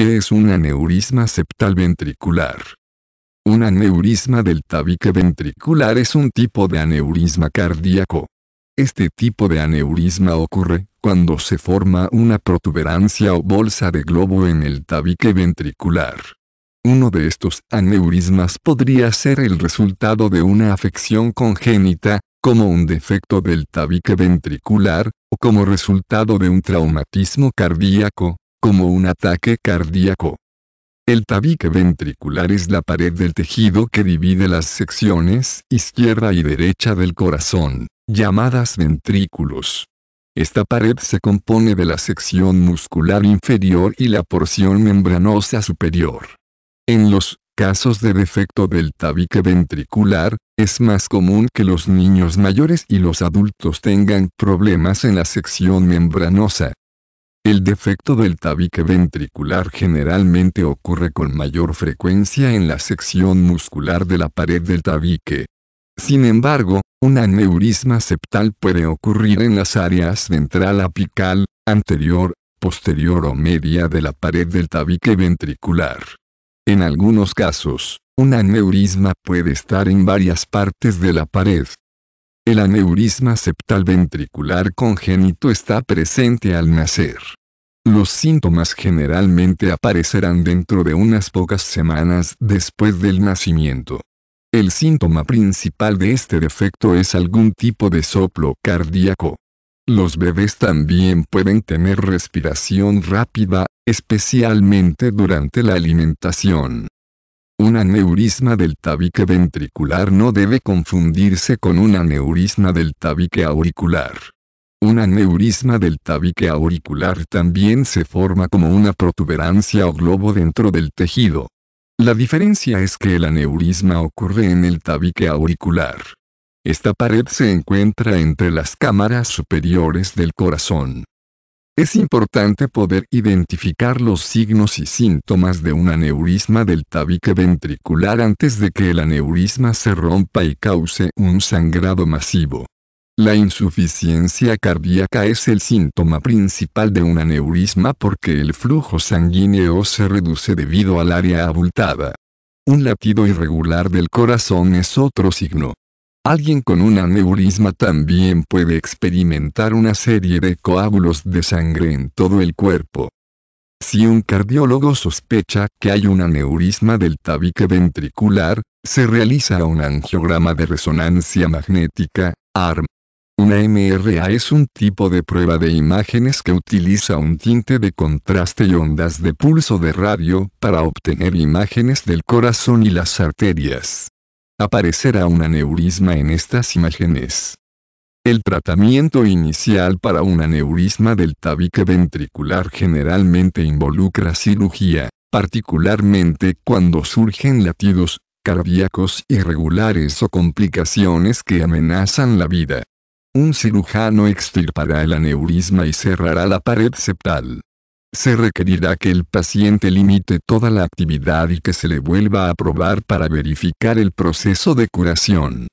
Este es un aneurisma septal ventricular? Un aneurisma del tabique ventricular es un tipo de aneurisma cardíaco. Este tipo de aneurisma ocurre cuando se forma una protuberancia o bolsa de globo en el tabique ventricular. Uno de estos aneurismas podría ser el resultado de una afección congénita, como un defecto del tabique ventricular, o como resultado de un traumatismo cardíaco, como un ataque cardíaco. El tabique ventricular es la pared del tejido que divide las secciones izquierda y derecha del corazón, llamadas ventrículos. Esta pared se compone de la sección muscular inferior y la porción membranosa superior. En los casos de defecto del tabique ventricular, es más común que los niños mayores y los adultos tengan problemas en la sección membranosa, el defecto del tabique ventricular generalmente ocurre con mayor frecuencia en la sección muscular de la pared del tabique. Sin embargo, un aneurisma septal puede ocurrir en las áreas ventral apical, anterior, posterior o media de la pared del tabique ventricular. En algunos casos, un aneurisma puede estar en varias partes de la pared. El aneurisma septal ventricular congénito está presente al nacer. Los síntomas generalmente aparecerán dentro de unas pocas semanas después del nacimiento. El síntoma principal de este defecto es algún tipo de soplo cardíaco. Los bebés también pueden tener respiración rápida, especialmente durante la alimentación. Un aneurisma del tabique ventricular no debe confundirse con un aneurisma del tabique auricular. Un aneurisma del tabique auricular también se forma como una protuberancia o globo dentro del tejido. La diferencia es que el aneurisma ocurre en el tabique auricular. Esta pared se encuentra entre las cámaras superiores del corazón. Es importante poder identificar los signos y síntomas de un aneurisma del tabique ventricular antes de que el aneurisma se rompa y cause un sangrado masivo. La insuficiencia cardíaca es el síntoma principal de un aneurisma porque el flujo sanguíneo se reduce debido al área abultada. Un latido irregular del corazón es otro signo. Alguien con un aneurisma también puede experimentar una serie de coágulos de sangre en todo el cuerpo. Si un cardiólogo sospecha que hay un aneurisma del tabique ventricular, se realiza un angiograma de resonancia magnética, ARM, una MRA es un tipo de prueba de imágenes que utiliza un tinte de contraste y ondas de pulso de radio para obtener imágenes del corazón y las arterias. Aparecerá un aneurisma en estas imágenes. El tratamiento inicial para un aneurisma del tabique ventricular generalmente involucra cirugía, particularmente cuando surgen latidos cardíacos irregulares o complicaciones que amenazan la vida. Un cirujano extirpará el aneurisma y cerrará la pared septal. Se requerirá que el paciente limite toda la actividad y que se le vuelva a probar para verificar el proceso de curación.